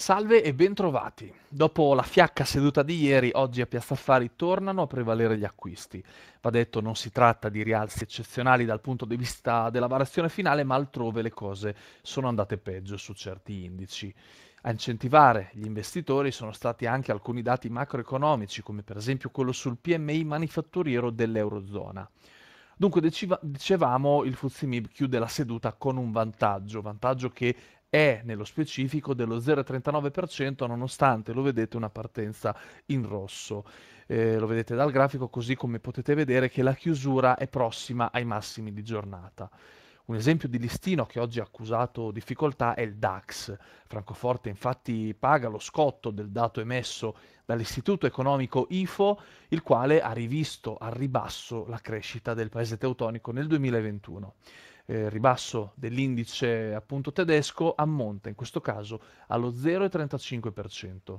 Salve e bentrovati. Dopo la fiacca seduta di ieri, oggi a Piazza Affari tornano a prevalere gli acquisti. Va detto, non si tratta di rialzi eccezionali dal punto di vista della variazione finale, ma altrove le cose sono andate peggio su certi indici. A incentivare gli investitori sono stati anche alcuni dati macroeconomici, come per esempio quello sul PMI manifatturiero dell'Eurozona. Dunque dicevamo il Fuzimib chiude la seduta con un vantaggio, vantaggio che è nello specifico dello 0,39% nonostante lo vedete una partenza in rosso. Eh, lo vedete dal grafico così come potete vedere che la chiusura è prossima ai massimi di giornata. Un esempio di listino che oggi ha accusato difficoltà è il DAX. Francoforte infatti paga lo scotto del dato emesso dall'istituto economico IFO, il quale ha rivisto al ribasso la crescita del paese teutonico nel 2021 eh, ribasso dell'indice appunto tedesco ammonta in questo caso allo 0,35%.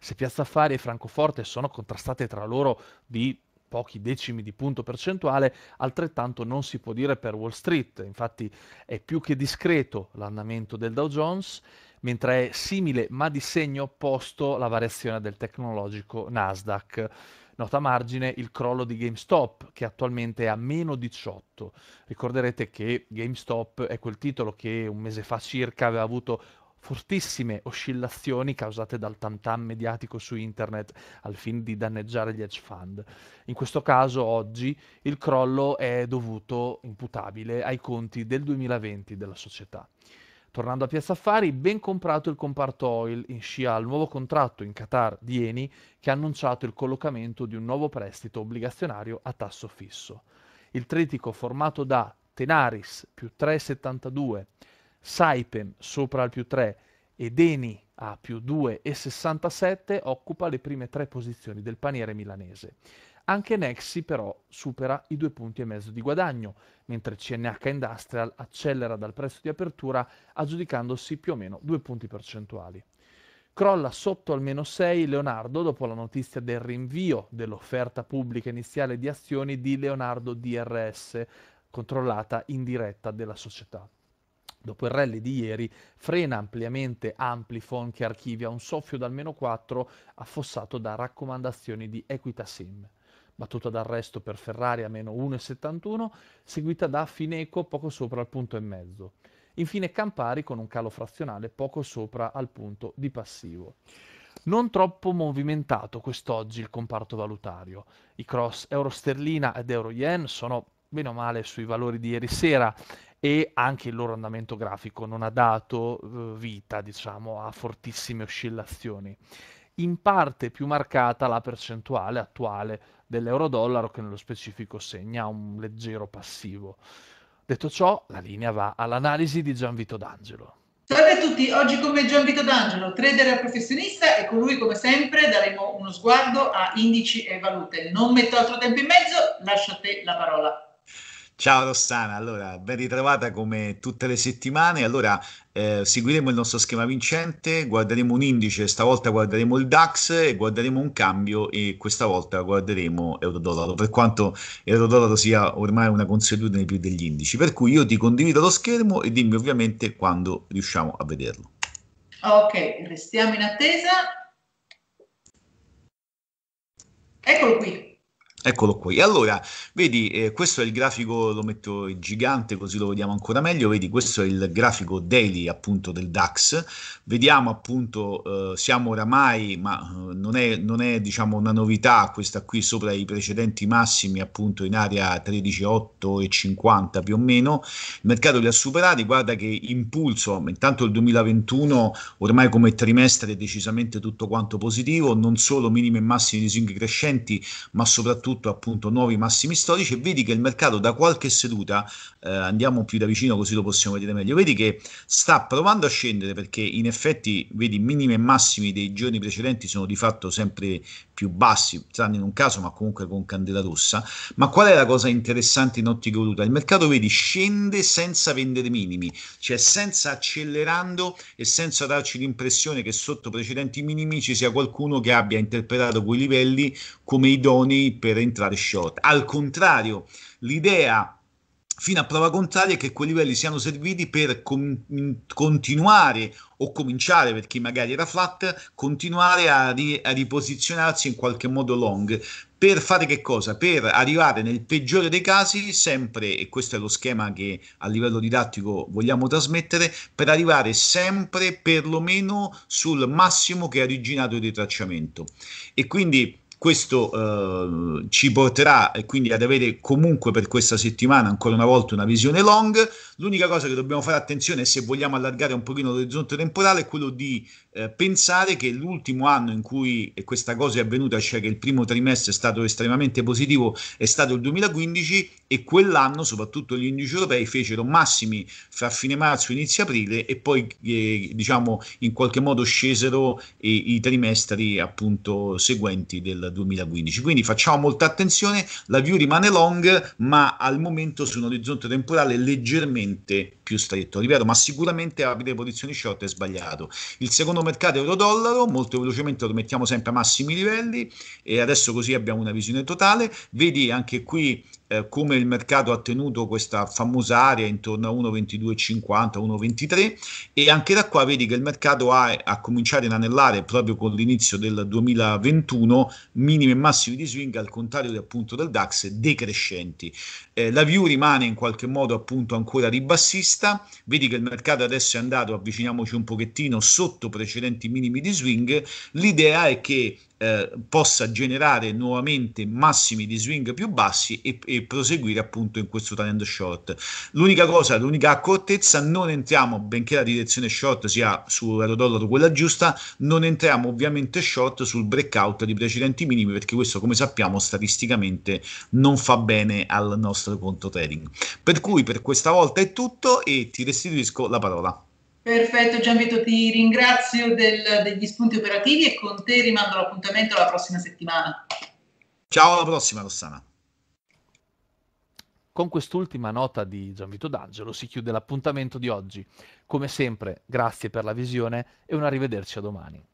Se Piazza Affari e Francoforte sono contrastate tra loro di pochi decimi di punto percentuale, altrettanto non si può dire per Wall Street, infatti è più che discreto l'andamento del Dow Jones, mentre è simile ma di segno opposto la variazione del tecnologico Nasdaq. Nota margine il crollo di GameStop, che attualmente è a meno 18. Ricorderete che GameStop è quel titolo che un mese fa circa aveva avuto fortissime oscillazioni causate dal tantam mediatico su internet al fine di danneggiare gli hedge fund. In questo caso oggi il crollo è dovuto imputabile ai conti del 2020 della società. Tornando a Piazza Affari, ben comprato il comparto oil in scia al nuovo contratto in Qatar di Eni che ha annunciato il collocamento di un nuovo prestito obbligazionario a tasso fisso. Il tritico formato da Tenaris più 3,72, Saipem sopra al più 3 ed Eni a più 2,67 occupa le prime tre posizioni del paniere milanese. Anche Nexi però supera i due punti e mezzo di guadagno, mentre CNH Industrial accelera dal prezzo di apertura aggiudicandosi più o meno due punti percentuali. Crolla sotto al meno 6 Leonardo dopo la notizia del rinvio dell'offerta pubblica iniziale di azioni di Leonardo DRS, controllata in diretta della società. Dopo il rally di ieri, frena ampliamente Amplifon che archivia un soffio dal meno 4 affossato da raccomandazioni di Equitassim battuta d'arresto per Ferrari a meno 1,71, seguita da Fineco poco sopra al punto e mezzo. Infine Campari con un calo frazionale poco sopra al punto di passivo. Non troppo movimentato quest'oggi il comparto valutario. I cross euro sterlina ed euro yen sono bene o male sui valori di ieri sera e anche il loro andamento grafico non ha dato eh, vita, diciamo, a fortissime oscillazioni in parte più marcata la percentuale attuale dell'euro-dollaro che nello specifico segna un leggero passivo. Detto ciò, la linea va all'analisi di Gianvito D'Angelo. Salve a tutti, oggi con me Gianvito D'Angelo, trader professionista e con lui come sempre daremo uno sguardo a indici e valute. Non metto altro tempo in mezzo, lascio a te la parola. Ciao Rossana, allora ben ritrovata come tutte le settimane. Allora eh, seguiremo il nostro schema vincente, guarderemo un indice, stavolta guarderemo il DAX e guarderemo un cambio e questa volta guarderemo euro per quanto euro sia ormai una consuetudine più degli indici. Per cui io ti condivido lo schermo e dimmi ovviamente quando riusciamo a vederlo. Ok, restiamo in attesa. Eccolo qui. Eccolo qui. Allora, vedi, eh, questo è il grafico, lo metto in gigante così lo vediamo ancora meglio, vedi, questo è il grafico daily appunto del DAX. Vediamo appunto, eh, siamo oramai, ma eh, non, è, non è, diciamo una novità questa qui sopra i precedenti massimi appunto in area 13,8 e 50 più o meno. Il mercato li ha superati, guarda che impulso, intanto il 2021 ormai come trimestre è decisamente tutto quanto positivo, non solo minimi e massimi di swing crescenti, ma soprattutto soprattutto appunto nuovi massimi storici e vedi che il mercato da qualche seduta, eh, andiamo più da vicino così lo possiamo vedere meglio, vedi che sta provando a scendere perché in effetti vedi minimi e massimi dei giorni precedenti sono di fatto sempre più bassi, tranne in un caso ma comunque con candela rossa, ma qual è la cosa interessante in ottica voluta? Il mercato vedi scende senza vendere minimi, cioè senza accelerando e senza darci l'impressione che sotto precedenti minimi ci sia qualcuno che abbia interpretato quei livelli come idonei per entrare short. Al contrario, l'idea fino a prova contraria è che quei livelli siano serviti per com- continuare o cominciare, per chi magari era flat, continuare a, ri- a riposizionarsi in qualche modo long. Per fare che cosa? Per arrivare nel peggiore dei casi, sempre, e questo è lo schema che a livello didattico vogliamo trasmettere, per arrivare sempre perlomeno sul massimo che ha originato il ritracciamento. E quindi questo eh, ci porterà quindi ad avere comunque per questa settimana ancora una volta una visione long. L'unica cosa che dobbiamo fare attenzione, se vogliamo allargare un pochino l'orizzonte temporale, è quello di eh, pensare che l'ultimo anno in cui questa cosa è avvenuta, cioè che il primo trimestre è stato estremamente positivo, è stato il 2015 e quell'anno soprattutto gli indici europei fecero massimi fra fine marzo e inizio aprile e poi eh, diciamo in qualche modo scesero i, i trimestri appunto seguenti del 2015. Quindi facciamo molta attenzione, la view rimane long, ma al momento su un orizzonte temporale leggermente più stretto. Ripeto, ma sicuramente aprire posizioni short è sbagliato. Il secondo mercato è euro-dollaro, molto velocemente lo mettiamo sempre a massimi livelli e adesso così abbiamo una visione totale. Vedi anche qui eh, come il mercato ha tenuto questa famosa area intorno a 1,2250, 1,23 e anche da qua vedi che il mercato ha a cominciare ad anellare proprio con l'inizio del 2021 minimi e massimi di swing al contrario appunto del DAX decrescenti. Eh, la view rimane in qualche modo appunto ancora ribassista testa, vedi che il mercato adesso è andato, avviciniamoci un pochettino, sotto precedenti minimi di swing, l'idea è che eh, possa generare nuovamente massimi di swing più bassi e, e, proseguire appunto in questo trend short. L'unica cosa, l'unica accortezza, non entriamo, benché la direzione short sia sull'euro-dollaro quella giusta, non entriamo ovviamente short sul breakout di precedenti minimi perché questo come sappiamo statisticamente non fa bene al nostro conto trading. Per cui per questa volta è tutto e ti restituisco la parola. Perfetto Gianvito, ti ringrazio del, degli spunti operativi e con te rimando l'appuntamento alla prossima settimana. Ciao, alla prossima Rossana. Con quest'ultima nota di Gianvito D'Angelo si chiude l'appuntamento di oggi. Come sempre, grazie per la visione e un arrivederci a domani.